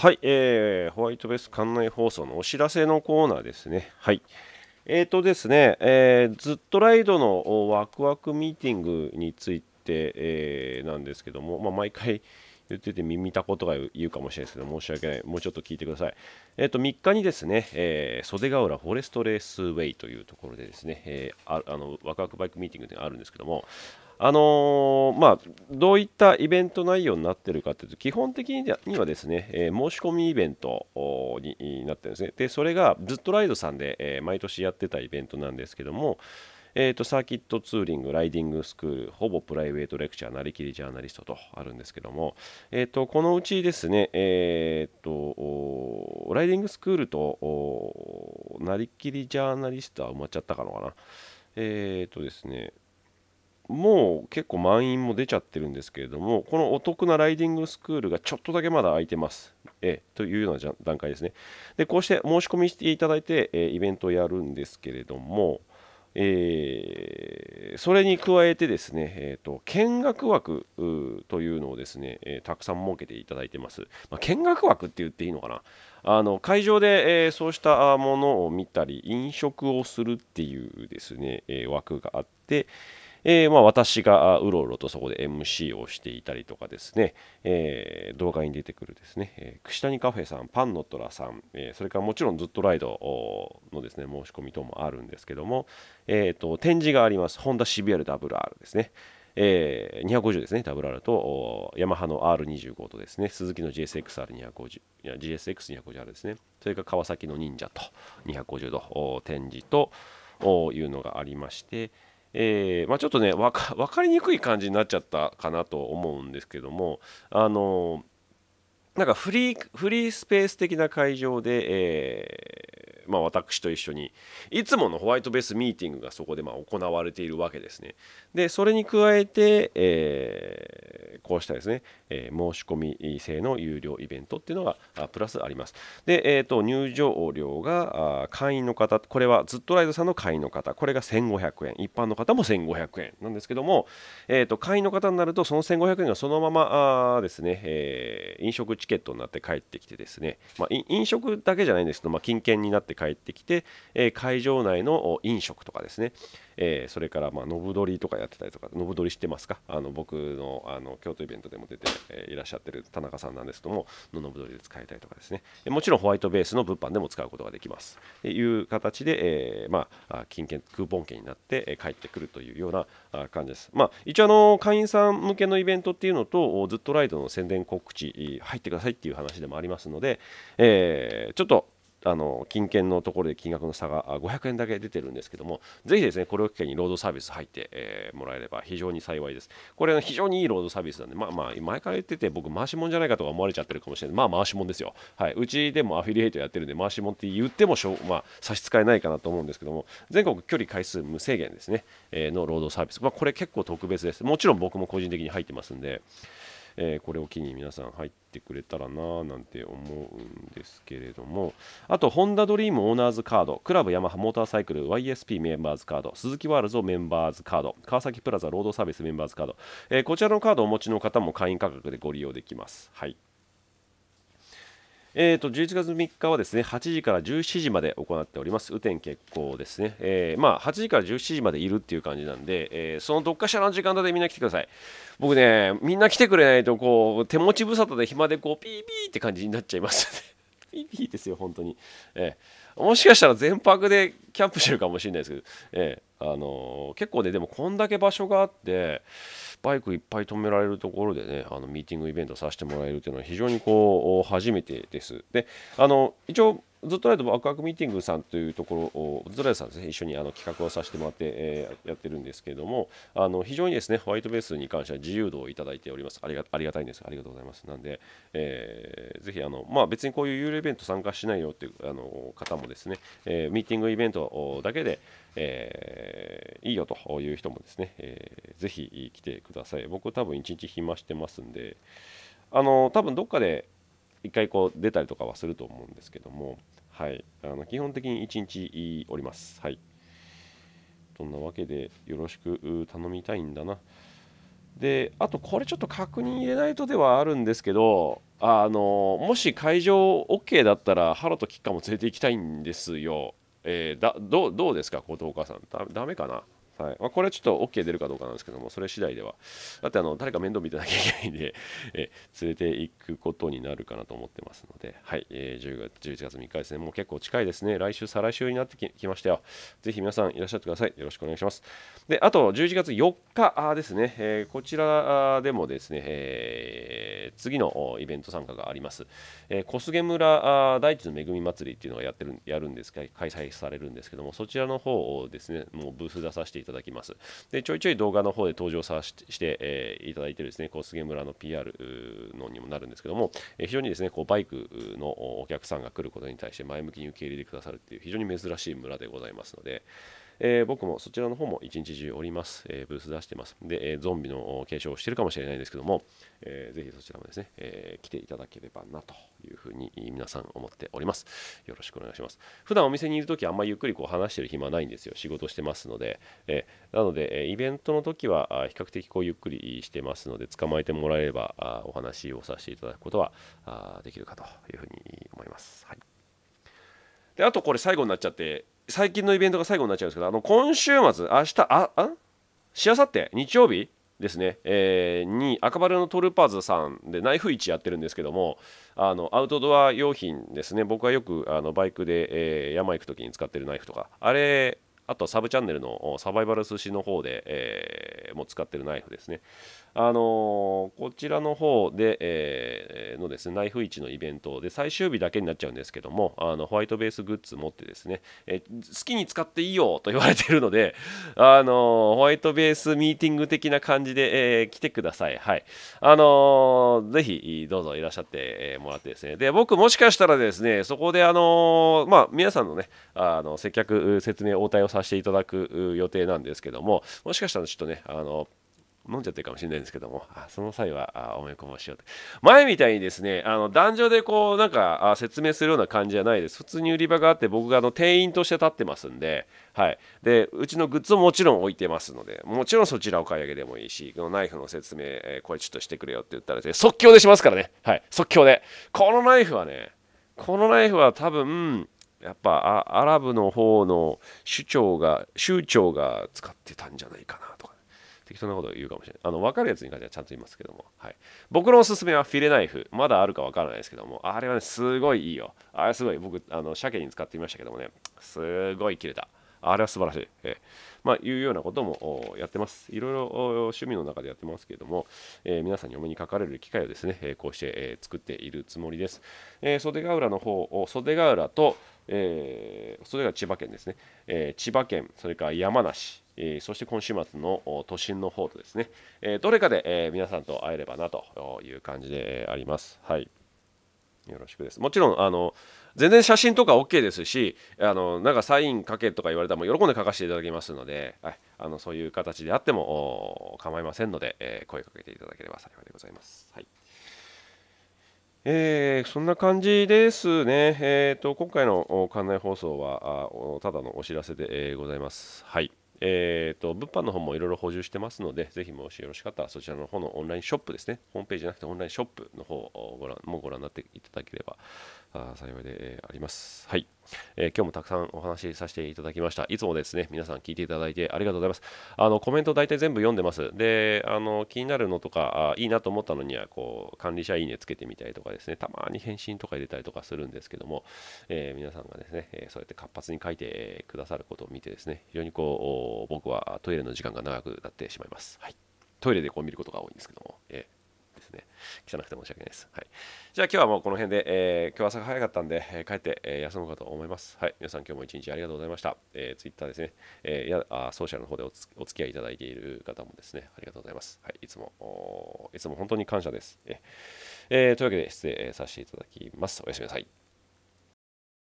はい、えー、ホワイトベース館内放送のお知らせのコーナーですね。はい。えーとですね、えー、ずっとライドのワクワクミーティングについて、えー、なんですけども、まあ、毎回言ってて耳たことが言うかもしれないですけど、申し訳ない。もうちょっと聞いてください。えっ、ー、と、3日にですね、え袖ヶ浦フォレストレースウェイというところでですね、えあのワクワクバイクミーティングがあるんですけども、あのー、まあ、どういったイベント内容になってるかというと、基本的にはですね、えー、申し込みイベントになってるんですね。で、それがずっとライドさんで、えー、毎年やってたイベントなんですけども、えーと、サーキットツーリング、ライディングスクール、ほぼプライベートレクチャー、なりきりジャーナリストとあるんですけども、えーと、このうちですね、えーと、ライディングスクールとなりきりジャーナリストは埋まっちゃったかのかな。えっ、ー、とですね、もう結構満員も出ちゃってるんですけれども、このお得なライディングスクールがちょっとだけまだ空いてます。えというような段階ですね。で、こうして申し込みしていただいて、えイベントをやるんですけれども、えー、それに加えてですね、えーと、見学枠というのをですね、えー、たくさん設けていただいてます。まあ、見学枠って言っていいのかなあの会場で、えー、そうしたものを見たり飲食をするっていうですね、え枠があって、えー、まあ、私がうろうろとそこで MC をしていたりとかですね、えー、動画に出てくるですね、えー、串谷カフェさん、パンのトラさん、えそれからもちろんずっとライドのですね、申し込み等もあるんですけども、えーと、展示があります、ホンダ CBRWR ですね。えー、250ですね、WR と、ヤマハの R25 とですね、スズキの GSXR250、GSX250R ですね、それから川崎の忍者と250度展示というのがありまして、えーまあ、ちょっとね分か分かりにくい感じになっちゃったかなと思うんですけどもあのなんかフリーフリースペース的な会場で、えまあ、私と一緒にいつものホワイトベースミーティングがそこでま行われているわけですね。でそれに加えて、えー、こうしたですね、えー、申し込み制の有料イベントっていうのがプラスあります。で、えー、と入場料が会員の方これはずっとライドさんの会員の方これが1500円一般の方も1500円なんですけども、えー、と会員の方になるとその1500円がそのままですね、えー、飲食チケットになって帰ってきてですね、まあ、飲食だけじゃないんですけど、まあ、金券になって帰ってきて、え会場内の飲食とかですね、えそれからまあノブドリとかやってたりとかノブドリ知ってますかあの僕のあの京都イベントでも出て、えいらっしゃってる田中さんなんですけどものノブドリで使えたりとかですねもちろんホワイトベースの物販でも使うことができますという形で、えー、まあ金券クーポン券になって、え帰ってくるというような感じです、まあ、一応あの会員さん向けのイベントっていうのとずっとライドの宣伝告知入ってくださいっていう話でもありますので、えー、ちょっとあの金券のところで金額の差が500円だけ出てるんですけどもぜひですねこれを機会にロードサービス入って、えー、もらえれば非常に幸いですこれ非常にいいロードサービスなんでまあまあ前から言ってて僕回しもんじゃないかとか思われちゃってるかもしれないまあ回しもんですよはいうちでもアフィリエイトやってるんで回しもんって言ってもしょ、まあ、差し支えないかなと思うんですけども全国距離回数無制限ですね、えー、のロードサービス、まあ、これ結構特別ですもちろん僕も個人的に入ってますんでえー、これを機に皆さん入ってくれたらななんて思うんですけれどもあとホンダドリームオーナーズカードクラブヤマハモーターサイクル YSP メンバーズカード鈴木ワールドメンバーズカード川崎プラザロードサービスメンバーズカード、えー、こちらのカードをお持ちの方も会員価格でご利用できますはいえーと、11月3日はですね8時から17時まで行っております、雨天決行ですね、えー、まあ、8時から17時までいるっていう感じなんで、えー、そのどっかしらの時間帯でみんな来てください。僕ね、みんな来てくれないとこう手持ち無沙汰で暇でこうピーピーって感じになっちゃいます ピーピーですよ、本当に。えー、もしかしたら全泊でキャンプしてるかもしれないですけど、えーあのー、結構ね、でもこんだけ場所があって、バイクいっぱい止められるところでね、あのミーティングイベントさせてもらえるというのは非常にこう、初めてです。で、あの、一応、ずっとライトワクワクミーティングさんというところを、ずっとライトさんですね、一緒にあの企画をさせてもらって、えー、やってるんですけれども、あの非常にですね、ホワイトベースに関しては自由度をいただいております。ありがありがたいんです。ありがとうございます。なんで、えー、ぜひあの、まあ、別にこういう有料イベント参加しないよっていうあの方もですね、えー、ミーティングイベントだけで、えー、いいよという人もですね、えー、ぜひ来てください。僕、多分1日暇してますんで、あの多分どっかで一回こう出たりとかはすると思うんですけども、はい、あの基本的に1日おります。はい、そんなわけでよろしく頼みたいんだな。であとこれちょっと確認入れないとではあるんですけどあのもし会場 OK だったらハロとキッカも連れて行きたいんですよ。えー、だどうですか、琴藤岡さん。だめかなはいまあ、これはちょっと OK 出るかどうかなんですけども、それ次第では。だってあの誰か面倒見てなきゃいけないんで、え連れていくことになるかなと思ってますので、はい、えー、10月11月3日ですね、もう結構近いですね、来週、再来週になってきましたよ。ぜひ皆さんいらっしゃってください。よろしくお願いします。で、あと11月4日ですね、えー、こちらでもですね、えー、次のイベント参加があります。えー、小菅村大地の恵み祭りっていうのがやってるやるんですか、開催されるんですけども、そちらの方をですね、もうブース出させていただただきます。で、ちょいちょい動画の方で登場させてして、えー、いただいてですね、小菅村の PR のにもなるんですけども、えー、非常にですね、こうバイクのお客さんが来ることに対して前向きに受け入れてくださるっていう非常に珍しい村でございますので、えー、僕もそちらの方も一日中おります、えー、ブース出してます。で、えー、ゾンビの継承をしてるかもしれないですけども、えー、ぜひそちらもですね、えー、来ていただければなというふうに皆さん思っております。よろしくお願いします。普段お店にいるときあんまりゆっくりこう話してる暇ないんですよ。仕事してますので。えー、なので、えイベントの時は比較的こうゆっくりしてますので、捕まえてもらえればあお話をさせていただくことはあできるかというふうに思います。はい、であとこれ最後になっちゃって最近のイベントが最後になっちゃうんですけど、あの今週末、明日、あ、あしあさって日曜日ですね、えー、に赤バルのトルパーズさんでナイフ市やってるんですけどもあのアウトドア用品ですね僕はよくあのバイクで、えー、山行くきに使ってるナイフとかあれあとサブチャンネルのサバイバル寿司の方で、えー、も使ってるナイフですねあのこちらの方で、えー、のですね、ナイフ市のイベントで最終日だけになっちゃうんですけども、あのホワイトベースグッズ持ってですね、えー、好きに使っていいよと言われてるので、あのホワイトベースミーティング的な感じで、えー、来てください。はい。あのー、ぜひどうぞいらっしゃって、えもらってですね、で、僕もしかしたらですね、そこであのまあ、皆さんのね、あの接客説明応対をさせていただく予定なんですけども、もしかしたらちょっとね、あの飲んじゃってるかもしれないんですけどもあその際はあおめこぼしようと前みたいにですねあの壇上でこうなんかあ説明するような感じじゃないです普通に売り場があって僕があの店員として立ってますんで,、はい、でうちのグッズももちろん置いてますのでもちろんそちらお買い上げでもいいしこのナイフの説明、えー、これちょっとしてくれよって言ったら、即興でしますからね、はい、即興でこのナイフはねこのナイフは多分やっぱアラブの方の首長が州長が使ってたんじゃないかなとか適当なことを言うかもしれない。あの、分かるやつに関してはちゃんと言いますけども。はい。僕のおすすめはフィレナイフ。まだあるか分からないですけども、あれはね、すごいいいよ。あれすごい、僕、あの、鮭に使ってみましたけどもね、すごい切れた。あれは素晴らしい。えー、まあ、いうようなこともやってます。いろいろ趣味の中でやってますけれども、えー、皆さんにお目にかかれる機会をですね、えー、こうして、えー、作っているつもりです。え袖ヶ浦の方、袖ヶ浦と、え袖れが千葉県ですね、え千葉県、それから山梨、えそして今週末の都心の方とですね、えどれかで、え皆さんと会えればなという感じであります。はい。よろしくです。もちろん、あの、全然写真とか OK ですし、あの、なんかサイン書けとか言われたらもう喜んで書かせていただきますので、はい、あの、そういう形であっても構いませんので、えー、声かけていただければ幸いでございます。はい。えー、そんな感じですね。えっ、ー、と、今回の館内放送はあ、ただのお知らせで、えございます。はい。えーと、物販の方もいろいろ補充してますので、ぜひもしよろしかったらそちらの方のオンラインショップですね、ホームページじゃなくてオンラインショップの方をご覧もご覧になっていただければあ幸いであります。はい、えー、今日もたくさんお話しさせていただきました。いつもですね、皆さん聞いていただいてありがとうございます。あのコメント大体全部読んでます。で、あの気になるのとかあ、いいなと思ったのには、こう管理者いいねつけてみたりとかですね、たまに返信とか入れたりとかするんですけども、えー、皆さんがですね、えー、そうやって活発に書いてくださることを見てですね、非常にこう僕はトイレの時間が長くなってしまいます。はい、トイレでこう見ることが多いんですけども。えーですね汚くて申し訳ないですはいじゃあ今日はもうこの辺で、えー、今日朝早かったんで、えー、帰って、えー、休もうかと思いますはい皆さん今日も一日ありがとうございました、えー、Twitter ですね、えー、やあソーシャルの方でおつお付き合いいただいている方もですねありがとうございます、はい、いつもいつも本当に感謝です、えー、というわけで失礼させていただきますおやすみなさい